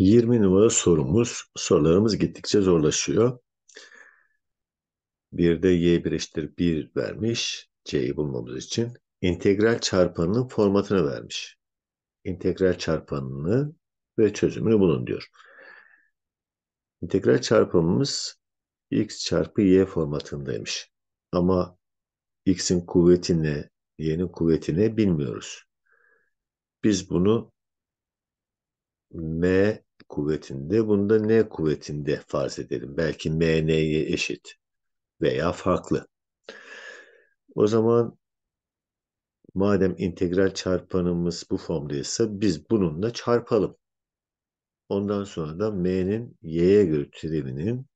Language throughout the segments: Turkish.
20 numara sorumuz. Sorularımız gittikçe zorlaşıyor. Bir de y bir eşittir 1 vermiş. c'yi bulmamız için. integral çarpanının formatını vermiş. İntegral çarpanını ve çözümünü bulun diyor. İntegral çarpanımız x çarpı y formatındaymış. Ama x'in kuvvetini, y'nin kuvvetini bilmiyoruz. Biz bunu m kuvvetinde, bunda N kuvvetinde farz edelim. Belki M, N'ye eşit veya farklı. O zaman madem integral çarpanımız bu formdaysa biz bununla çarpalım. Ondan sonra da M'nin Y'ye göre türevinin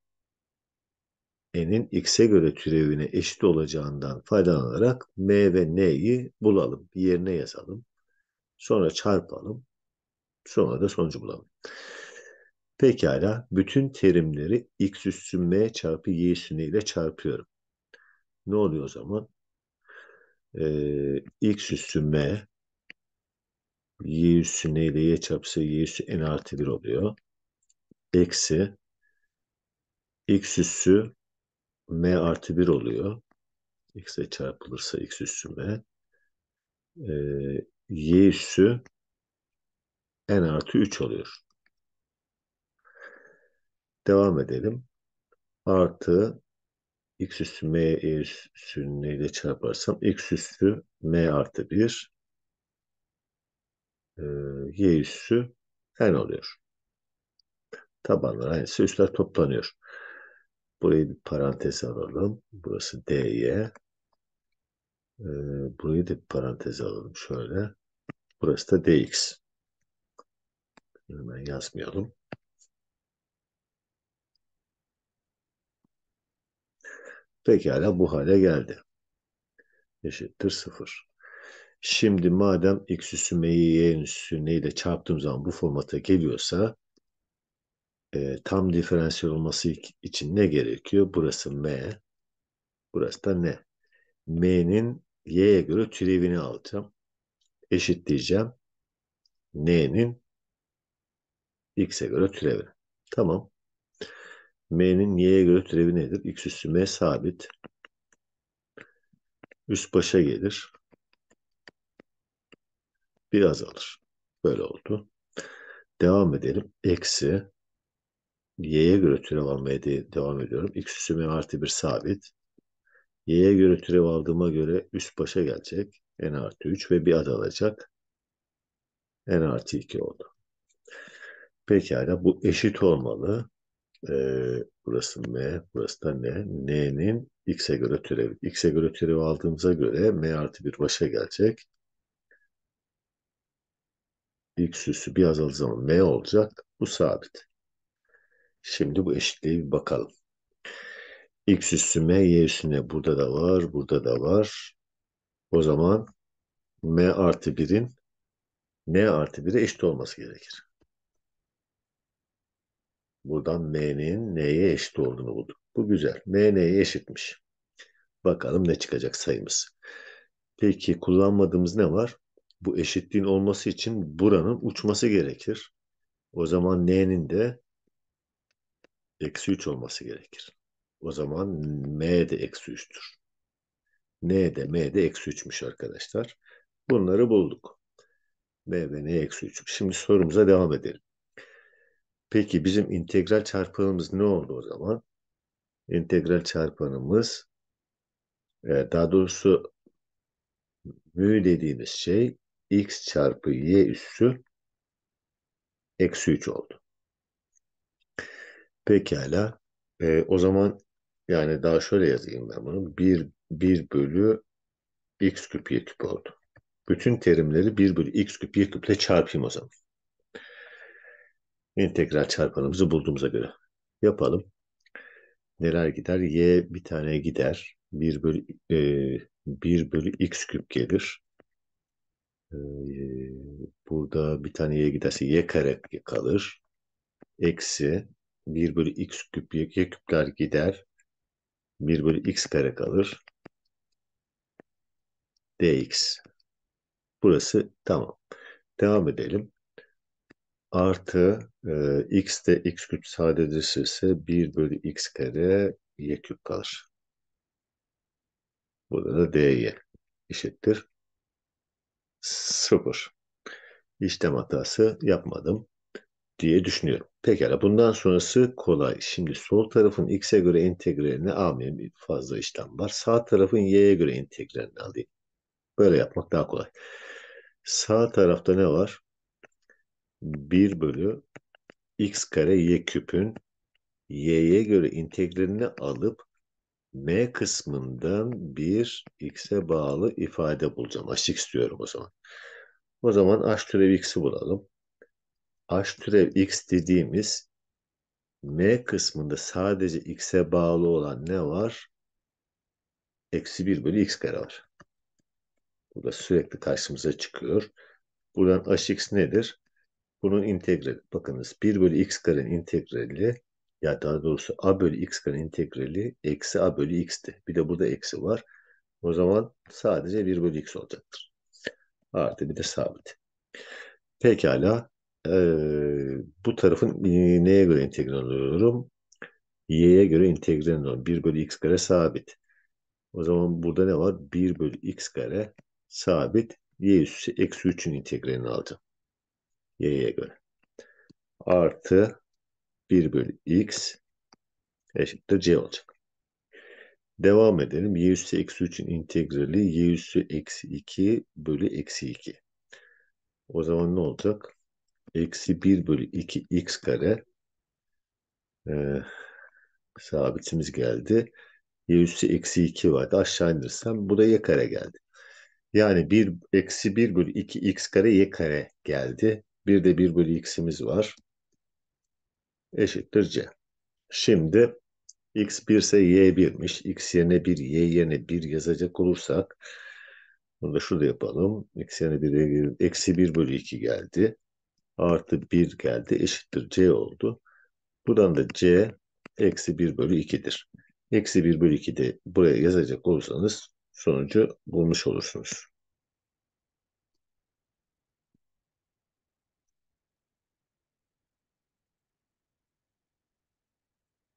N'in X'e göre türevine eşit olacağından faydalanarak M ve N'yi bulalım. Yerine yazalım. Sonra çarpalım. Sonra da sonucu bulalım. Pekala bütün terimleri x üstü m çarpı y üssü ile çarpıyorum. Ne oluyor o zaman? Ee, x üstü m y üssü n ile y çarpısı y üstü n artı 1 oluyor. Eksi x üstü m artı 1 oluyor. x'e çarpılırsa x üstü m. Ee, y üstü n artı 3 oluyor. Devam edelim. Artı x üstü m e üssü neyle çarparsam x üstü m artı 1 e, y üstü n oluyor. Tabanlar aynısı üstler toplanıyor. Burayı bir parantez alalım. Burası dy. E, burayı da bir parantez alalım şöyle. Burası da dx. Hemen yazmayalım. Pekala bu hale geldi. Eşittir sıfır. Şimdi madem x üssümeyi y üssü ile çarptığım zaman bu formata geliyorsa e, tam diferansiyel olması için ne gerekiyor? Burası m, burası da n. m'nin y'ye göre türevini alacağım. Eşitleyeceğim. n'nin x'e göre türevini. Tamam. M'nin y'ye göre türevi nedir? X üssü M sabit. Üst başa gelir. Bir azalır. Böyle oldu. Devam edelim. Eksi y'ye göre türev almaya de devam ediyorum. X üssü M artı 1 sabit. Y'ye göre türev aldığıma göre üst başa gelecek. N artı 3 ve bir azalacak. N artı 2 oldu. Pekala bu eşit olmalı. Ee, burası m, burası da n. n'nin x'e göre türevi. x'e göre türevi aldığımıza göre m artı 1 başa gelecek. x üssü bir azaldığı zaman m olacak. Bu sabit. Şimdi bu eşitliğe bir bakalım. x üssü m, y üssüne burada da var, burada da var. O zaman m artı 1'in n artı 1'e eşit olması gerekir. Buradan M'nin N'ye eşit olduğunu bulduk. Bu güzel. M N'ye eşitmiş. Bakalım ne çıkacak sayımız. Peki kullanmadığımız ne var? Bu eşitliğin olması için buranın uçması gerekir. O zaman n'nin de eksi 3 olması gerekir. O zaman m de eksi 3'tür. n de m de eksi 3'müş arkadaşlar. Bunları bulduk. m ve n eksi 3. Şimdi sorumuza devam edelim. Peki bizim integral çarpanımız ne oldu o zaman? İntegral çarpanımız e, daha doğrusu mü dediğimiz şey x çarpı y üssü eksi 3 oldu. Pekala. E, o zaman yani daha şöyle yazayım ben bunu. 1, 1 bölü x küp y küp oldu. Bütün terimleri 1 bölü x küp y küple çarpayım o zaman. İntegral çarpanımızı bulduğumuza göre yapalım. Neler gider? Y bir tane gider. 1 bölü, e, 1 bölü x küp gelir. E, burada bir tane y giderse y kare kalır. Eksi 1 bölü x küp y, y küpler gider. 1 bölü x kare kalır. dx. Burası tamam. Devam edelim artı e, x de x küp ise 1 bölü x kare y küp kalır. Burada da dy eşittir 0. İşlem hatası yapmadım diye düşünüyorum. Pekala bundan sonrası kolay. Şimdi sol tarafın x'e göre integralini almayayım. fazla işlem var. Sağ tarafın y'ye göre integralini alayım. Böyle yapmak daha kolay. Sağ tarafta ne var? 1 bölü x kare y küpün y'ye göre integralini alıp m kısmından bir x'e bağlı ifade bulacağım. hx istiyorum o zaman. O zaman h türev x'i bulalım. h türev x dediğimiz m kısmında sadece x'e bağlı olan ne var? Eksi 1 bölü x kare var. Bu da sürekli karşımıza çıkıyor. Buradan hx nedir? bunun integrali. Bakınız 1 bölü x karenin integrali ya daha doğrusu a bölü x karenin integrali eksi a bölü x'ti. Bir de burada eksi var. O zaman sadece 1 bölü x olacaktır. Artı bir de sabit. Pekala. Ee, bu tarafın neye göre integral alıyorum? y'ye göre integral alıyorum. 1 bölü x kare sabit. O zaman burada ne var? 1 bölü x kare sabit. y üssü eksi 3'ün integralini alacağım y'ye göre. Artı 1 bölü x eşittir c olacak. Devam edelim. y üssü eksi 3'ün integrali y üssü eksi 2 bölü eksi 2. O zaman ne olacak? Eksi 1 bölü 2 x kare e, sabitimiz geldi. y üssü eksi 2 vardı. Aşağı indirsem bu da y kare geldi. Yani 1 eksi 1 bölü 2 x kare y kare geldi. Bir de 1 bölü x'imiz var. Eşittir c. Şimdi x 1 ise y 1'miş. x yerine 1, y yerine 1 yazacak olursak bunu da şurada yapalım. x yerine 1, eksi 1 bölü 2 geldi. Artı 1 geldi. Eşittir c oldu. Buradan da c eksi 1 bölü 2'dir. Eksi 1 bölü 2 de buraya yazacak olursanız sonucu bulmuş olursunuz.